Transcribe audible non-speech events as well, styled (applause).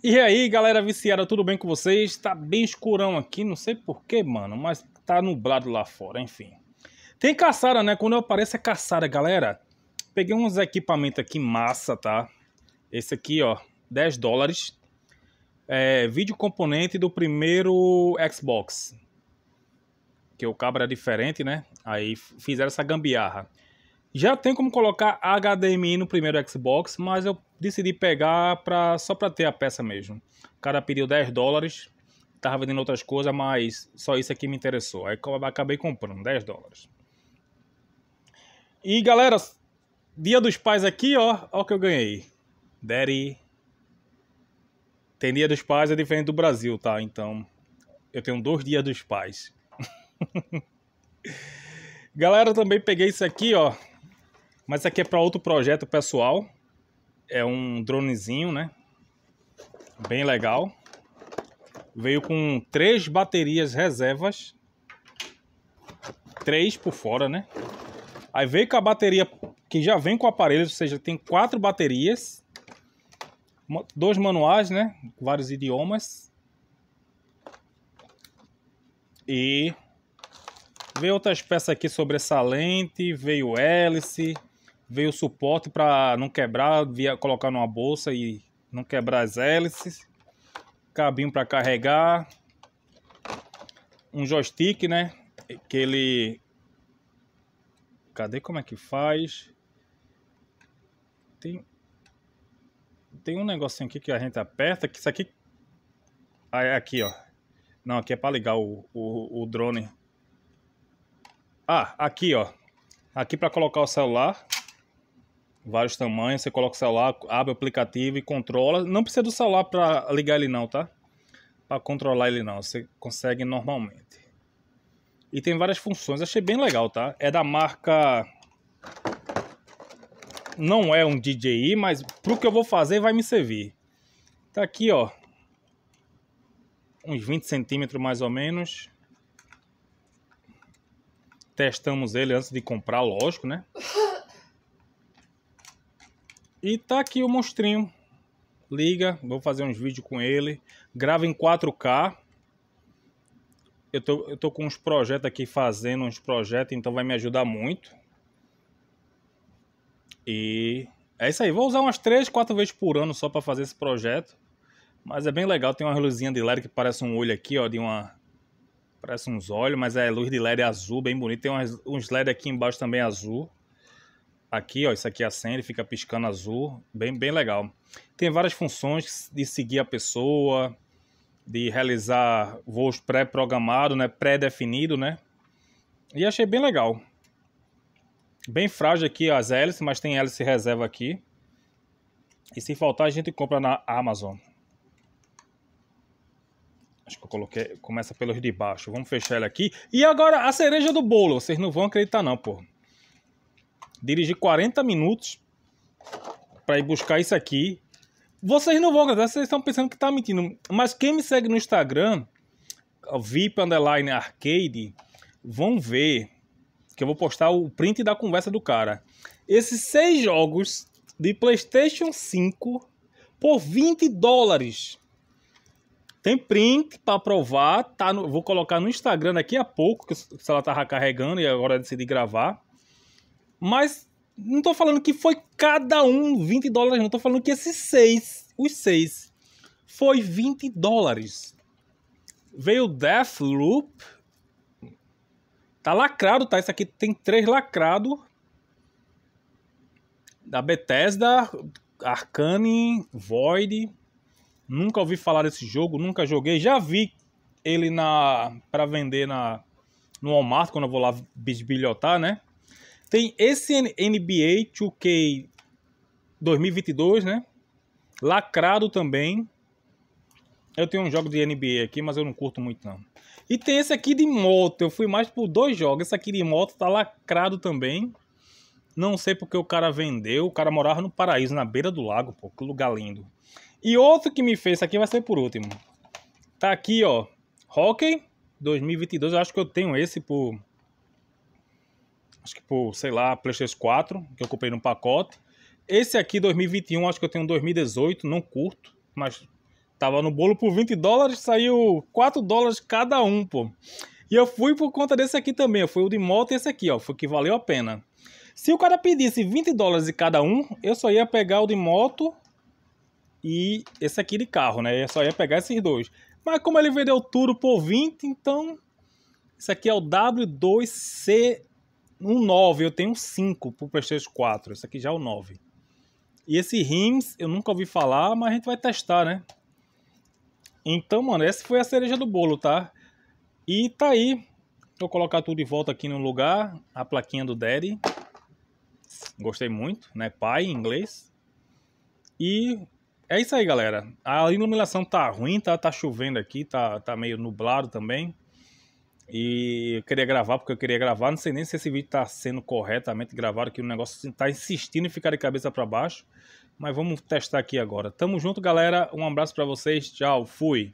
E aí, galera viciada, tudo bem com vocês? Tá bem escurão aqui, não sei porquê, mano, mas tá nublado lá fora, enfim. Tem caçada, né? Quando eu apareço é caçada, galera. Peguei uns equipamentos aqui massa, tá? Esse aqui, ó, 10 dólares. É, vídeo componente do primeiro Xbox. Que o cabo era diferente, né? Aí fizeram essa gambiarra. Já tem como colocar HDMI no primeiro Xbox, mas eu decidi pegar pra, só para ter a peça mesmo. O cara pediu 10 dólares, tava vendendo outras coisas, mas só isso aqui me interessou. Aí acabei comprando 10 dólares. E galera, dia dos pais aqui, ó, ó o que eu ganhei. Daddy. Tem dia dos pais, é diferente do Brasil, tá? Então, eu tenho dois dias dos pais. (laughs) galera, também peguei isso aqui, ó. Mas isso aqui é para outro projeto pessoal é um dronezinho, né? Bem legal. Veio com três baterias reservas. Três por fora, né? Aí veio com a bateria que já vem com o aparelho, ou seja, tem quatro baterias. Dois manuais, né? Vários idiomas. E veio outras peças aqui sobre essa lente, veio hélice, veio o suporte para não quebrar, via, colocar numa bolsa e não quebrar as hélices, cabinho para carregar, um joystick, né? Que ele. Cadê como é que faz? Tem. Tem um negocinho aqui que a gente aperta, que isso aqui. Ah, é aqui, ó. Não, aqui é para ligar o, o, o drone. Ah, aqui, ó. Aqui para colocar o celular vários tamanhos, você coloca o celular, abre o aplicativo e controla. Não precisa do celular para ligar ele não, tá? Para controlar ele não, você consegue normalmente. E tem várias funções, achei bem legal, tá? É da marca não é um DJI, mas pro que eu vou fazer vai me servir. Tá aqui, ó. Uns 20 centímetros mais ou menos. Testamos ele antes de comprar, lógico, né? (laughs) E tá aqui o monstrinho. Liga, vou fazer uns vídeos com ele. Grava em 4K. Eu tô, eu tô com uns projetos aqui fazendo, uns projetos, então vai me ajudar muito. E é isso aí. Vou usar umas 3, 4 vezes por ano só para fazer esse projeto. Mas é bem legal. Tem uma luzinha de LED que parece um olho aqui, ó, de uma... Parece uns olhos, mas é luz de LED azul, bem bonito. Tem uns LED aqui embaixo também azul aqui, ó, isso aqui é acende, fica piscando azul, bem, bem legal. Tem várias funções de seguir a pessoa, de realizar voos pré-programados, né, pré-definido, né? E achei bem legal. Bem frágil aqui as hélices, mas tem hélice reserva aqui. E se faltar, a gente compra na Amazon. Acho que eu coloquei. Começa pelos de baixo. Vamos fechar ele aqui. E agora a cereja do bolo. Vocês não vão acreditar, não, pô dirigi 40 minutos para ir buscar isso aqui. Vocês não vão acreditar, né? vocês estão pensando que está mentindo. Mas quem me segue no Instagram, VIP Underline Arcade, vão ver que eu vou postar o print da conversa do cara. Esses seis jogos de PlayStation 5 por 20 dólares. Tem print para provar, tá no, vou colocar no Instagram daqui a pouco, que ela tava carregando e agora é decidi gravar. Mas não tô falando que foi cada um 20 dólares, não tô falando que esses seis, os seis, foi 20 dólares. Veio Deathloop. Tá lacrado, tá? Isso aqui tem três lacrado. Da Bethesda, Arcane, Void. Nunca ouvi falar desse jogo, nunca joguei. Já vi ele na para vender na no Walmart quando eu vou lá bisbilhotar, né? Tem esse NBA 2K 2022, né? Lacrado também. Eu tenho um jogo de NBA aqui, mas eu não curto muito não. E tem esse aqui de moto. Eu fui mais por dois jogos. Esse aqui de moto tá lacrado também. Não sei porque o cara vendeu. O cara morava no paraíso, na beira do lago, pô. Que lugar lindo. E outro que me fez aqui vai ser por último. Tá aqui, ó. Hockey 2022. Eu acho que eu tenho esse por acho que por, sei lá, PlayStation 4, que eu comprei num pacote. Esse aqui, 2021, acho que eu tenho um 2018, não curto, mas tava no bolo por 20 dólares, saiu 4 dólares cada um, pô. E eu fui por conta desse aqui também, foi o de moto e esse aqui, ó, foi que valeu a pena. Se o cara pedisse 20 dólares de cada um, eu só ia pegar o de moto e esse aqui de carro, né? Eu só ia pegar esses dois. Mas como ele vendeu tudo por 20, então esse aqui é o W2C um 9, eu tenho um 5 pro PlayStation 4. Esse aqui já é o 9. E esse Rims, eu nunca ouvi falar, mas a gente vai testar, né? Então, mano, essa foi a cereja do bolo, tá? E tá aí. Vou colocar tudo de volta aqui no lugar. A plaquinha do Daddy. Gostei muito, né? Pai em inglês. E é isso aí, galera. A iluminação tá ruim, tá? Tá chovendo aqui, tá, tá meio nublado também. E eu queria gravar porque eu queria gravar. Não sei nem se esse vídeo está sendo corretamente gravado, que o negócio está insistindo em ficar de cabeça para baixo. Mas vamos testar aqui agora. Tamo junto, galera. Um abraço para vocês. Tchau. Fui.